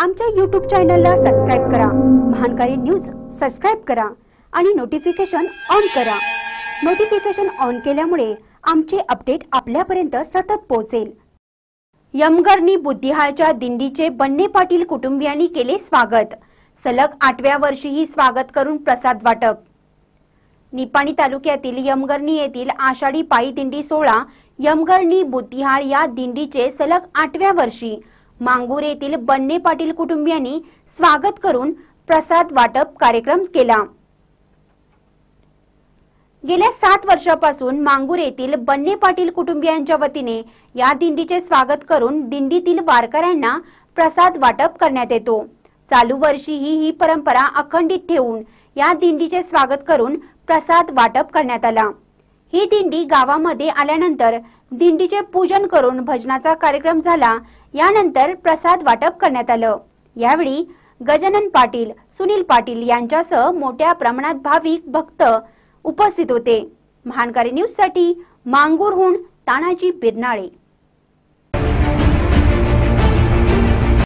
आमच्या यूट्यूब चॅनलला सबस्क्राईब करा महानकारी न्यूज सबस्क्राईब करा आणि नोटिफिकेशन ऑन करा नोटिफिकेशन ऑन केल्यामुळे आमचे अपडेट आपल्यापर्यंत सतत पोहोचेल यमगरनी बुद्धिहाळच्या दिंडीचे बन्ने पाटील कुटुंबियांनी केले स्वागत सलग आठव्या वर्षीही स्वागत करून प्रसाद वाटप निपाणी तालुक्यातील यमगर्णी येथील आषाढी पायी दिंडी सोहळा यमगर्णी बुद्धिहाळ या दिंडीचे सलग आठव्या वर्षी मांगूर येथील बन्ने पाटील कुटुंबियांनी स्वागत करून प्रसाद वाटप कार्यक्रम केला गेल्या सात वर्षापासून मांगूर येथील बन्ने पाटील कुटुंबियांच्या वतीने या दिंडीचे स्वागत करून दिंडीतील वारकऱ्यांना प्रसाद वाटप करण्यात येतो चालू वर्षीही ही परंपरा अखंडित ठेवून या दिंडीचे स्वागत करून प्रसाद वाटप करण्यात आला ही दिंडी गावामध्ये आल्यानंतर दिंडीचे पूजन करून भजनाचा कार्यक्रम झाला यानंतर प्रसाद वाटप करण्यात आलं यावेळी गजानन पाटील सुनील पाटील यांच्यासह मोठ्या प्रमाणात भाविक भक्त उपस्थित होते महानकारी साठी मांगूरहून तानाजी बिरनाळे